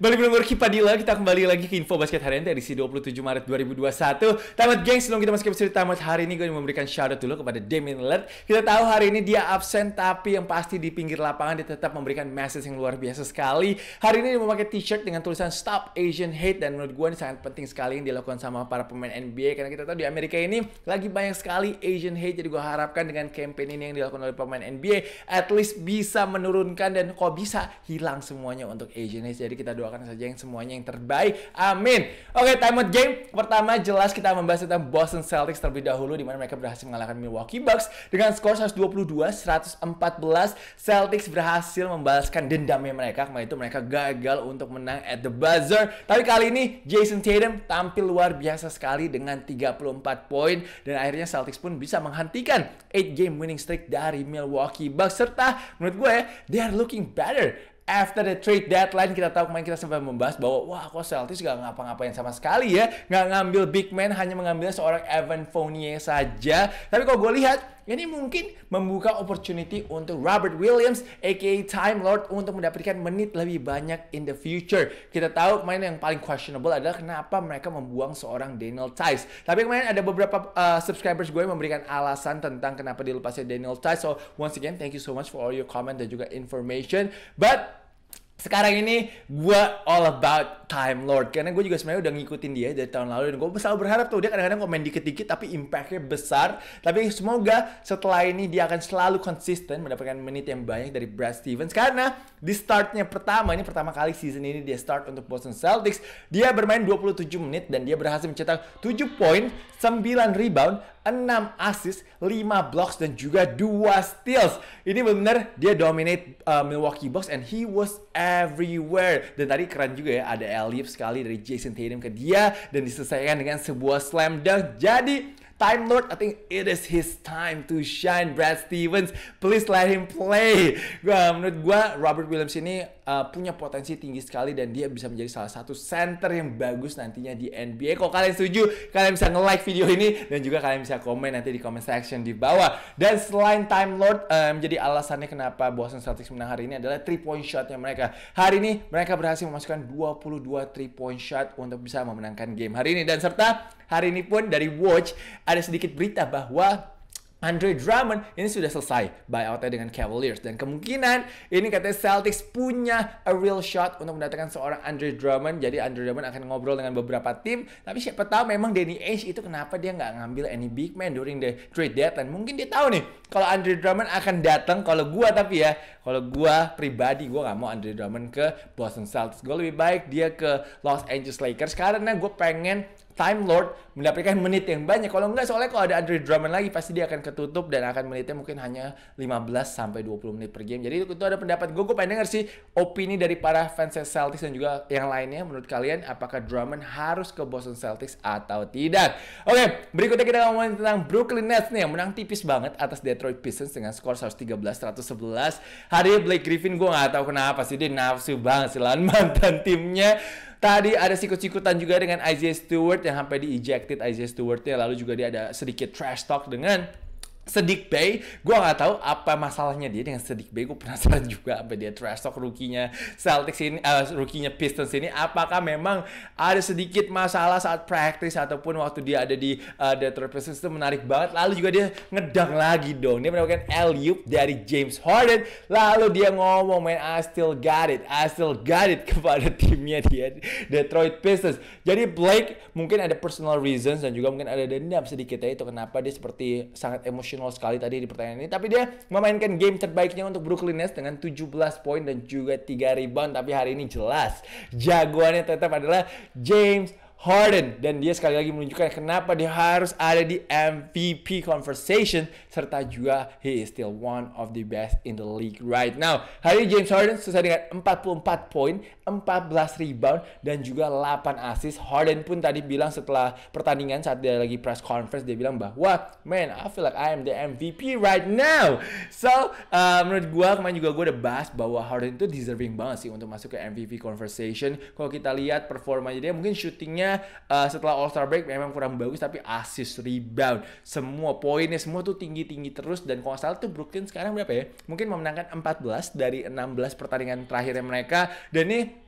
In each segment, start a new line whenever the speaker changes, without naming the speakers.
Balik nomor Kipadila, kita kembali lagi ke info basket harian dari edisi 27 Maret 2021. Tamat geng, sebelum kita masuk ke episode tamat hari ini, gue memberikan shout out dulu kepada Damien Lillard. Kita tahu hari ini dia absen, tapi yang pasti di pinggir lapangan dia tetap memberikan message yang luar biasa sekali. Hari ini dia memakai t-shirt dengan tulisan Stop Asian Hate, dan menurut gue ini sangat penting sekali yang dilakukan sama para pemain NBA, karena kita tahu di Amerika ini lagi banyak sekali Asian Hate, jadi gue harapkan dengan campaign ini yang dilakukan oleh pemain NBA, at least bisa menurunkan dan kok bisa hilang semuanya untuk Asian Hate. Jadi kita doa doakan saja yang semuanya yang terbaik. Amin. Oke, okay, time out game. Pertama jelas kita membahas tentang Boston Celtics terlebih dahulu di mana mereka berhasil mengalahkan Milwaukee Bucks dengan skor 122-114. Celtics berhasil membalaskan dendamnya mereka. karena itu mereka gagal untuk menang at the buzzer. Tapi kali ini Jason Tatum tampil luar biasa sekali dengan 34 poin dan akhirnya Celtics pun bisa menghentikan 8 game winning streak dari Milwaukee Bucks serta menurut gue ya, they are looking better after the trade deadline kita tahu kemarin kita sempat membahas bahwa wah kok Celtics gak ngapa-ngapain sama sekali ya nggak ngambil big man hanya mengambil seorang Evan Fournier saja tapi kalau gue lihat ini mungkin membuka opportunity untuk Robert Williams aka Time Lord untuk mendapatkan menit lebih banyak in the future. Kita tahu kemarin yang paling questionable adalah kenapa mereka membuang seorang Daniel Tice. Tapi kemarin ada beberapa uh, subscribers gue yang memberikan alasan tentang kenapa dilepasnya Daniel Tice. So once again thank you so much for all your comment dan juga information. But sekarang ini gue all about Time Lord karena gue juga sebenarnya udah ngikutin dia dari tahun lalu dan gue selalu berharap tuh dia kadang-kadang komen dikit-dikit tapi impactnya besar tapi semoga setelah ini dia akan selalu konsisten mendapatkan menit yang banyak dari Brad Stevens karena di startnya pertama ini pertama kali season ini dia start untuk Boston Celtics dia bermain 27 menit dan dia berhasil mencetak 7 poin 9 rebound 6 asis, 5 blocks dan juga 2 steals. Ini benar dia dominate uh, Milwaukee Bucks and he was everywhere. Dan tadi keren juga ya ada alley sekali dari Jason Tatum ke dia dan diselesaikan dengan sebuah slam dunk. Jadi Time Lord, I think it is his time to shine. Brad Stevens, please let him play. Gua menurut gua Robert Williams ini uh, punya potensi tinggi sekali dan dia bisa menjadi salah satu center yang bagus nantinya di NBA. Kalau kalian setuju, kalian bisa nge-like video ini dan juga kalian bisa komen nanti di comment section di bawah. Dan selain Time Lord uh, menjadi alasannya kenapa Boston Celtics menang hari ini adalah three point shotnya mereka. Hari ini mereka berhasil memasukkan 22 three point shot untuk bisa memenangkan game hari ini dan serta hari ini pun dari Watch ada sedikit berita bahwa Andre Drummond ini sudah selesai buyoutnya dengan Cavaliers dan kemungkinan ini katanya Celtics punya a real shot untuk mendatangkan seorang Andre Drummond jadi Andre Drummond akan ngobrol dengan beberapa tim tapi siapa tahu memang Danny Ainge itu kenapa dia nggak ngambil any big man during the trade deadline mungkin dia tahu nih kalau Andre Drummond akan datang kalau gua tapi ya kalau gua pribadi gua nggak mau Andre Drummond ke Boston Celtics gua lebih baik dia ke Los Angeles Lakers karena gue pengen Time Lord mendapatkan menit yang banyak. Kalau enggak soalnya kalau ada Andre Drummond lagi pasti dia akan ketutup dan akan menitnya mungkin hanya 15 sampai 20 menit per game. Jadi itu, itu ada pendapat gue, gue pengen denger sih opini dari para fans Celtics dan juga yang lainnya menurut kalian apakah Drummond harus ke Boston Celtics atau tidak. Oke, berikutnya kita ngomongin tentang Brooklyn Nets nih yang menang tipis banget atas Detroit Pistons dengan skor 113-111. Hari Blake Griffin gue nggak tahu kenapa sih dia nafsu banget selain mantan timnya Tadi ada sikut-sikutan juga dengan Isaiah Stewart yang sampai di ejected Isaiah Stewartnya lalu juga dia ada sedikit trash talk dengan Sedik Bay, gue gak tahu apa masalahnya dia dengan Sedik Bay. Gue penasaran juga apa dia trash talk rukinya Celtics ini, uh, eh, rukinya Pistons ini. Apakah memang ada sedikit masalah saat practice ataupun waktu dia ada di uh, Detroit Pistons itu menarik banget. Lalu juga dia ngedang lagi dong. Dia mendapatkan alley dari James Harden. Lalu dia ngomong, man, I still got it, I still got it kepada timnya dia Detroit Pistons. Jadi Blake mungkin ada personal reasons dan juga mungkin ada dendam sedikit ya itu kenapa dia seperti sangat emosional emosional sekali tadi di pertandingan ini. Tapi dia memainkan game terbaiknya untuk Brooklyn Nets dengan 17 poin dan juga 3 rebound. Tapi hari ini jelas jagoannya tetap adalah James Harden dan dia sekali lagi menunjukkan kenapa dia harus ada di MVP conversation serta juga he is still one of the best in the league right now. Hari ini James Harden selesai dengan 44 poin, 14 rebound dan juga 8 assist. Harden pun tadi bilang setelah pertandingan saat dia lagi press conference dia bilang bahwa man I feel like I am the MVP right now. So uh, menurut gue kemarin juga gue udah bahas bahwa Harden itu deserving banget sih untuk masuk ke MVP conversation. Kalau kita lihat performanya dia mungkin shootingnya uh, setelah All Star break memang kurang bagus tapi assist, rebound, semua poinnya semua tuh tinggi-tinggi terus dan kalau salah tuh Brooklyn sekarang berapa ya? Mungkin memenangkan 14 dari 16 pertandingan terakhirnya mereka dan ini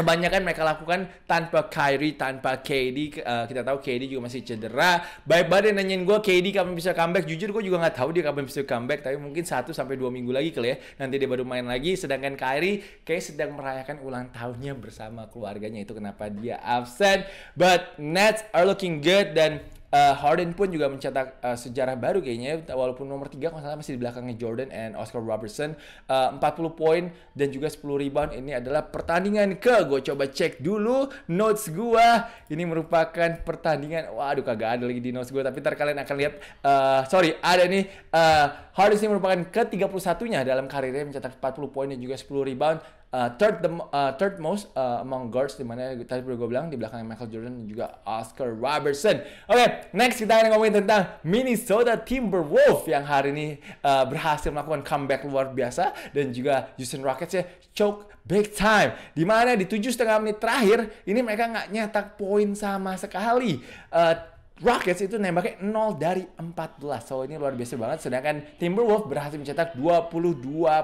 kebanyakan mereka lakukan tanpa Kyrie, tanpa KD. Uh, eh, kita tahu KD juga masih cedera. Baik-baik nanyain gue KD kapan bisa comeback. Jujur gue juga nggak tahu dia kapan bisa comeback. Tapi mungkin satu sampai dua minggu lagi kali ya. Nanti dia baru main lagi. Sedangkan Kyrie kayak sedang merayakan ulang tahunnya bersama keluarganya. Itu kenapa dia absen. But Nets are looking good dan Uh, Harden pun juga mencetak uh, sejarah baru kayaknya walaupun nomor 3 kalau masih di belakangnya Jordan and Oscar Robertson eh, uh, 40 poin dan juga 10 rebound ini adalah pertandingan ke gue coba cek dulu notes gue ini merupakan pertandingan waduh kagak ada lagi di notes gue tapi ntar kalian akan lihat uh, sorry ada nih uh, Harden ini merupakan ke 31 nya dalam karirnya mencetak 40 poin dan juga 10 rebound Uh, third the uh, third most uh, among guards di mana tadi udah gue bilang di belakang Michael Jordan dan juga Oscar Robertson. Oke, okay, next kita akan ngomongin tentang Minnesota Timberwolves yang hari ini uh, berhasil melakukan comeback luar biasa dan juga Houston Rockets ya choke big time. Di mana di tujuh setengah menit terakhir ini mereka nggak nyetak poin sama sekali. Uh, Rockets itu nembaknya 0 dari 14. So ini luar biasa banget. Sedangkan Timberwolves berhasil mencetak 22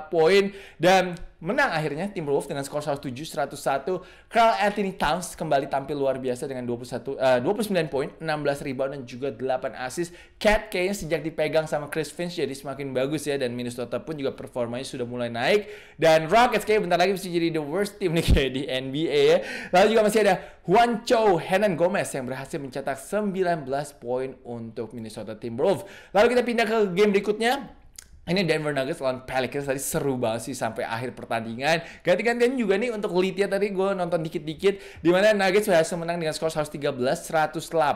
poin. Dan menang akhirnya tim Timberwolves dengan skor 107-101. Carl Anthony Towns kembali tampil luar biasa dengan 21 uh, 29 poin, 16 rebound dan juga 8 assist. Cat kayaknya sejak dipegang sama Chris Finch jadi semakin bagus ya dan Minnesota pun juga performanya sudah mulai naik dan Rockets kayaknya bentar lagi bisa jadi the worst team nih kayak di NBA ya. Lalu juga masih ada Juancho Henan Gomez yang berhasil mencetak 19 poin untuk Minnesota Timberwolves. Lalu kita pindah ke game berikutnya ini Denver Nuggets lawan Pelicans tadi seru banget sih sampai akhir pertandingan. Ganti-gantian juga nih untuk Litia tadi gue nonton dikit-dikit Dimana Nuggets berhasil menang dengan skor 113-108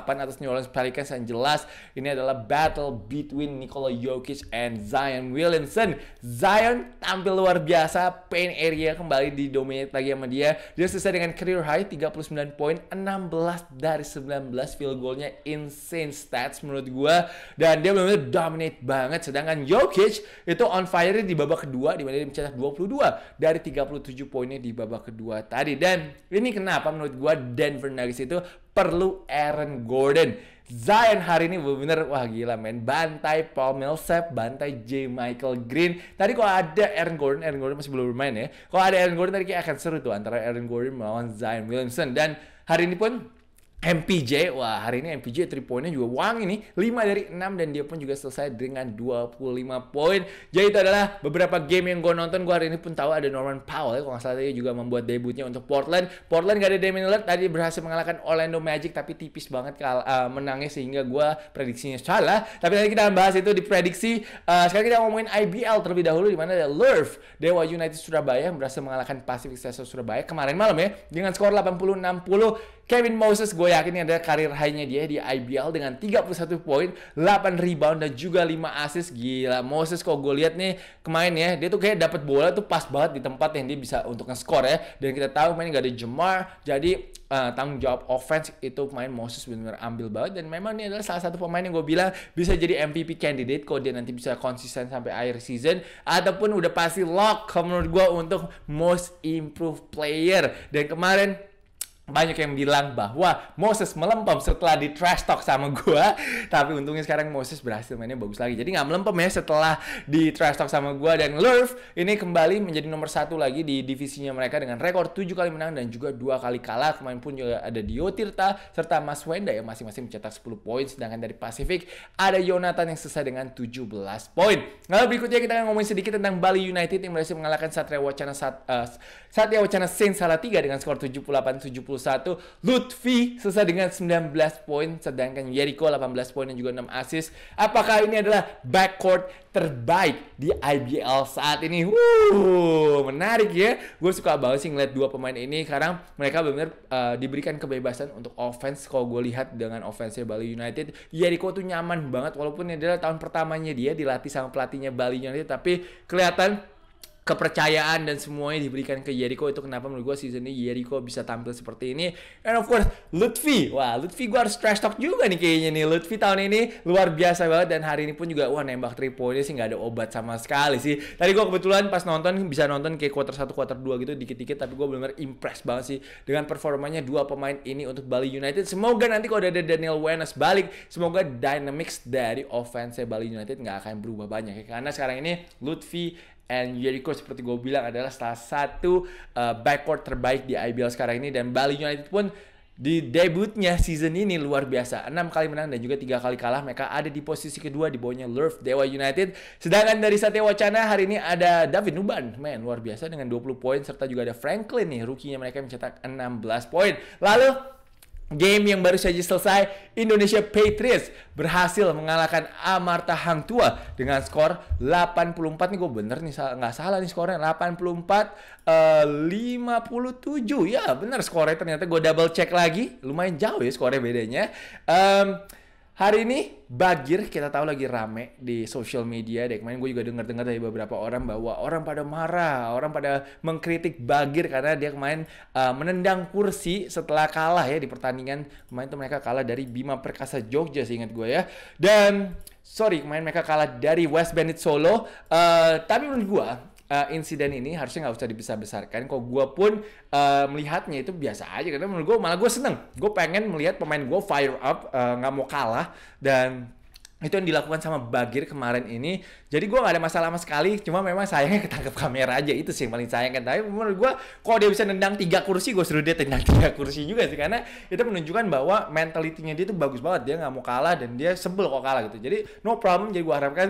atas New Orleans Pelicans yang jelas ini adalah battle between Nikola Jokic and Zion Williamson. Zion tampil luar biasa, Pain area kembali di dominate lagi sama dia. Dia selesai dengan career high 39 poin, 16 dari 19 field goalnya insane stats menurut gue dan dia benar-benar dominate banget sedangkan Jokic itu on fire di babak kedua di mana dia mencetak 22 dari 37 poinnya di babak kedua tadi. Dan ini kenapa menurut gua Denver Nuggets itu perlu Aaron Gordon. Zion hari ini bener-bener wah gila men. Bantai Paul Millsap, bantai J. Michael Green. Tadi kalau ada Aaron Gordon, Aaron Gordon masih belum bermain ya. Kalau ada Aaron Gordon tadi kayak akan seru tuh antara Aaron Gordon melawan Zion Williamson. Dan hari ini pun MPJ, wah hari ini MPJ 3 poinnya juga wangi nih 5 dari 6 dan dia pun juga selesai dengan 25 poin Jadi itu adalah beberapa game yang gue nonton Gue hari ini pun tahu ada Norman Powell ya Kalau nggak salah dia juga membuat debutnya untuk Portland Portland gak ada Damian Lillard Tadi berhasil mengalahkan Orlando Magic Tapi tipis banget kal uh, menangnya Sehingga gue prediksinya salah Tapi nanti kita akan bahas itu di prediksi uh, Sekarang kita ngomongin IBL terlebih dahulu Dimana ada Lurf Dewa United Surabaya berhasil mengalahkan Pacific Stars Surabaya Kemarin malam ya Dengan skor 80-60 Kevin Moses gue yakin ini adalah karir high-nya dia di IBL dengan 31 poin, 8 rebound dan juga 5 asis Gila, Moses kok gue lihat nih kemarin ya, dia tuh kayak dapat bola tuh pas banget di tempat yang dia bisa untuk nge-score ya. Dan kita tahu main gak ada Jemar, jadi uh, tanggung jawab offense itu pemain Moses benar-benar ambil banget dan memang ini adalah salah satu pemain yang gue bilang bisa jadi MVP candidate kalau dia nanti bisa konsisten sampai akhir season ataupun udah pasti lock menurut gue untuk most improved player dan kemarin banyak yang bilang bahwa Moses melempem setelah di trash talk sama gue tapi untungnya sekarang Moses berhasil mainnya bagus lagi jadi nggak melempem ya setelah di trash talk sama gue dan Lurf ini kembali menjadi nomor satu lagi di divisinya mereka dengan rekor 7 kali menang dan juga dua kali kalah kemarin pun juga ada Dio Tirta serta Mas Wenda yang masing-masing mencetak 10 poin sedangkan dari Pacific ada Jonathan yang selesai dengan 17 poin lalu nah, berikutnya kita akan ngomongin sedikit tentang Bali United yang berhasil mengalahkan Satria Wacana Sat, uh, Satria Wacana Saint Salatiga dengan skor 78 70 21. Lutfi selesai dengan 19 poin sedangkan Jericho 18 poin dan juga 6 asis. Apakah ini adalah backcourt terbaik di IBL saat ini? Wuh, menarik ya. Gue suka banget sih ngeliat dua pemain ini karena mereka benar-benar uh, diberikan kebebasan untuk offense kalau gue lihat dengan offense Bali United. Jericho tuh nyaman banget walaupun ini adalah tahun pertamanya dia dilatih sama pelatihnya Bali United tapi kelihatan kepercayaan dan semuanya diberikan ke Jericho itu kenapa menurut gue season ini Jericho bisa tampil seperti ini and of course Lutfi wah Lutfi gue harus trash talk juga nih kayaknya nih Lutfi tahun ini luar biasa banget dan hari ini pun juga wah nembak triple sih nggak ada obat sama sekali sih tadi gue kebetulan pas nonton bisa nonton kayak quarter 1 quarter 2 gitu dikit-dikit tapi gue bener-bener impress banget sih dengan performanya dua pemain ini untuk Bali United semoga nanti kalau udah ada Daniel Wenas balik semoga dynamics dari offense Bali United nggak akan berubah banyak ya. karena sekarang ini Lutfi And Jericho seperti gue bilang adalah salah satu uh, backcourt terbaik di IBL sekarang ini dan Bali United pun di debutnya season ini luar biasa. 6 kali menang dan juga tiga kali kalah. Mereka ada di posisi kedua di bawahnya Lurf Dewa United. Sedangkan dari Satya Wacana hari ini ada David Nuban. Men, luar biasa dengan 20 poin serta juga ada Franklin nih, rukinya mereka mencetak 16 poin. Lalu Game yang baru saja selesai, Indonesia Patriots berhasil mengalahkan Amarta Hang Tua dengan skor 84 nih gue bener nih nggak salah nih skornya 84 uh, 57 ya bener skornya ternyata gue double check lagi lumayan jauh ya skornya bedanya. Um, Hari ini Bagir kita tahu lagi rame di social media. Dari kemarin gue juga dengar-dengar dari beberapa orang bahwa orang pada marah, orang pada mengkritik Bagir karena dia kemarin uh, menendang kursi setelah kalah ya di pertandingan kemarin itu mereka kalah dari Bima Perkasa Jogja seingat gue ya. Dan sorry kemarin mereka kalah dari West Bandit Solo. Uh, tapi menurut gue uh, insiden ini harusnya nggak usah dibesar-besarkan. Kok gue pun uh, melihatnya itu biasa aja karena menurut gue malah gue seneng. Gue pengen melihat pemain gue fire up, eh, nggak uh, mau kalah dan itu yang dilakukan sama Bagir kemarin ini jadi gue gak ada masalah sama sekali cuma memang sayangnya ketangkep kamera aja itu sih yang paling sayang kan tapi menurut gue kok dia bisa nendang tiga kursi gue suruh dia tendang tiga kursi juga sih karena itu menunjukkan bahwa mentalitinya dia itu bagus banget dia nggak mau kalah dan dia sebel kok kalah gitu jadi no problem jadi gue harapkan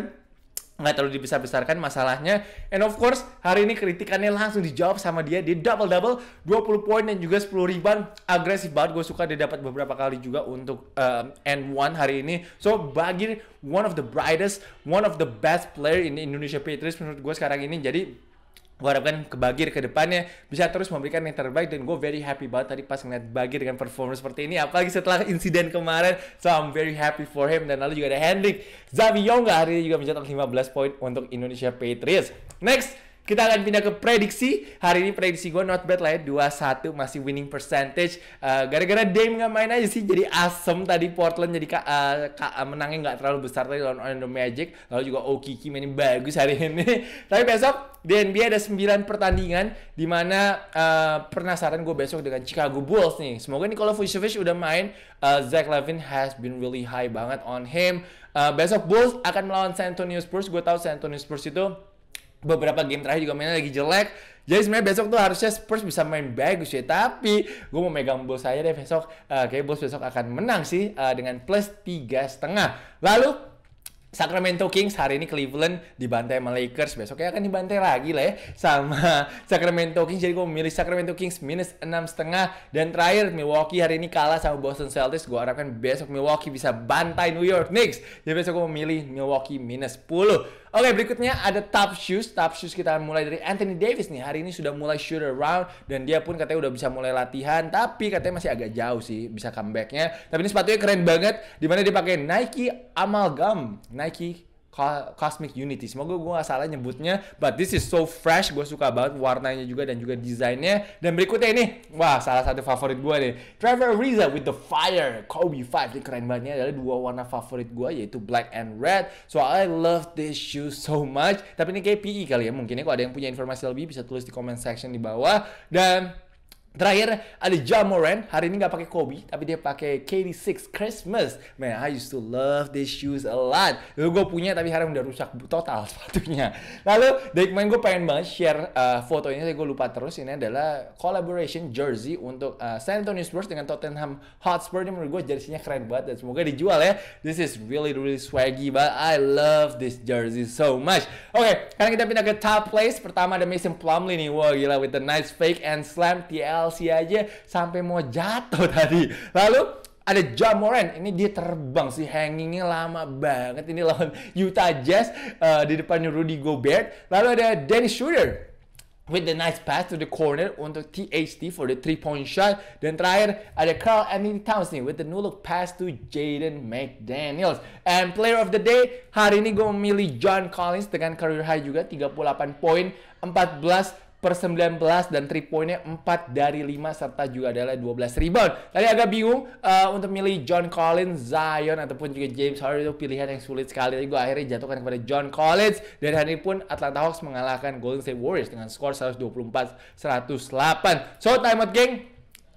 nggak terlalu dibesar-besarkan masalahnya. And of course, hari ini kritikannya langsung dijawab sama dia. Dia double-double, 20 poin dan juga 10 ribuan Agresif banget, gue suka dia dapat beberapa kali juga untuk um, eh, N1 hari ini. So, bagi one of the brightest, one of the best player in Indonesia Patriots menurut gue sekarang ini. Jadi, gue harapkan ke Bagir ke depannya bisa terus memberikan yang terbaik dan gue very happy banget tadi pas ngeliat Bagir dengan performance seperti ini apalagi setelah insiden kemarin so I'm very happy for him dan lalu juga ada Hendrik Zavionga hari ini juga mencetak 15 poin untuk Indonesia Patriots next kita akan pindah ke prediksi. Hari ini prediksi gue not bad lah ya. 21 masih winning percentage. gara eh, gara-gara Dame nggak main aja sih jadi asem tadi Portland jadi ka, uh, ka, uh, menangnya nggak terlalu besar tadi lawan Orlando Magic. Lalu juga Okiki main bagus hari ini. Tapi besok di NBA ada 9 pertandingan dimana uh, penasaran gue besok dengan Chicago Bulls nih. Semoga nih kalau Vucevic udah main. Uh, Zach Levin has been really high banget on him. Uh, besok Bulls akan melawan San Antonio Spurs. Gue tahu San Antonio Spurs itu beberapa game terakhir juga mainnya lagi jelek. Jadi sebenarnya besok tuh harusnya Spurs bisa main bagus ya. Tapi gue mau megang bos saya deh besok. Uh, eh, kayak bos besok akan menang sih uh, dengan plus tiga setengah. Lalu Sacramento Kings hari ini Cleveland dibantai sama Lakers besoknya akan dibantai lagi lah ya sama Sacramento Kings jadi gue memilih Sacramento Kings minus enam setengah dan terakhir Milwaukee hari ini kalah sama Boston Celtics gue harapkan besok Milwaukee bisa bantai New York Knicks jadi besok gue memilih Milwaukee minus sepuluh. Oke, okay, berikutnya ada top shoes. Top shoes kita mulai dari Anthony Davis nih. Hari ini sudah mulai shoot around dan dia pun katanya udah bisa mulai latihan, tapi katanya masih agak jauh sih bisa comebacknya. Tapi ini sepatunya keren banget. Dimana dia Nike Amalgam, Nike Cosmic Unity. Semoga gue gak salah nyebutnya. But this is so fresh. Gue suka banget warnanya juga dan juga desainnya. Dan berikutnya ini. Wah, salah satu favorit gue nih. Trevor Ariza with the Fire. Kobe 5. Ini keren banget. Ini adalah dua warna favorit gue yaitu black and red. So I love this shoe so much. Tapi ini kayak PE kali ya. Mungkin ya kalau ada yang punya informasi lebih bisa tulis di comment section di bawah. Dan Terakhir ada John Moran Hari ini nggak pakai Kobe, tapi dia pakai KD6 Christmas. Man, I used to love these shoes a lot. lalu gue punya, tapi sekarang udah rusak total sepatunya. Lalu dari kemarin gue pengen banget share uh, fotonya, tapi gue lupa terus. Ini adalah collaboration jersey untuk uh, San Antonio Spurs dengan Tottenham Hotspur. Ini menurut gue jerseynya keren banget dan semoga dijual ya. This is really really swaggy, but I love this jersey so much. Oke, okay, sekarang kita pindah ke top place. Pertama ada Mason Plumlee nih. Wah wow, gila with the nice fake and slam TL Chelsea aja sampai mau jatuh tadi. Lalu ada John Moran, ini dia terbang sih, hangingnya lama banget. Ini lawan Utah Jazz uh, di depan Rudy Gobert. Lalu ada Dennis Schroeder with the nice pass to the corner untuk THT for the three point shot. Dan terakhir ada Carl Anthony Towns nih with the new look pass to Jaden McDaniels. And player of the day hari ini gue memilih John Collins dengan career high juga 38 poin, 14 per 19 dan 3 poinnya 4 dari 5 serta juga adalah 12 rebound. Tadi agak bingung uh, untuk milih John Collins, Zion ataupun juga James Harden itu pilihan yang sulit sekali. Tapi gue akhirnya jatuhkan kepada John Collins dan hari pun Atlanta Hawks mengalahkan Golden State Warriors dengan skor 124-108. So time out geng,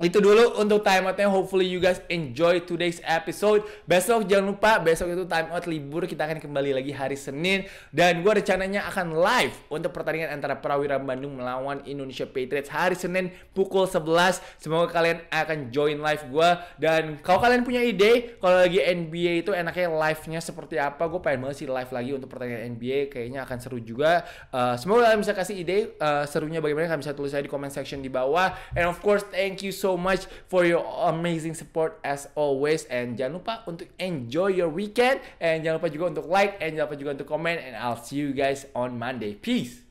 itu dulu untuk time out-nya. hopefully you guys enjoy today's episode besok jangan lupa besok itu time out libur kita akan kembali lagi hari Senin dan gue rencananya akan live untuk pertandingan antara Prawira Bandung melawan Indonesia Patriots hari Senin pukul 11 semoga kalian akan join live gue dan kalau kalian punya ide kalau lagi NBA itu enaknya live-nya seperti apa gue pengen banget sih live lagi untuk pertandingan NBA kayaknya akan seru juga uh, semoga kalian bisa kasih ide uh, serunya bagaimana kalian bisa tulis aja di comment section di bawah and of course thank you so so much for your amazing support as always. And jangan lupa untuk enjoy your weekend. And jangan lupa juga untuk like. And jangan lupa juga untuk comment. And I'll see you guys on Monday. Peace.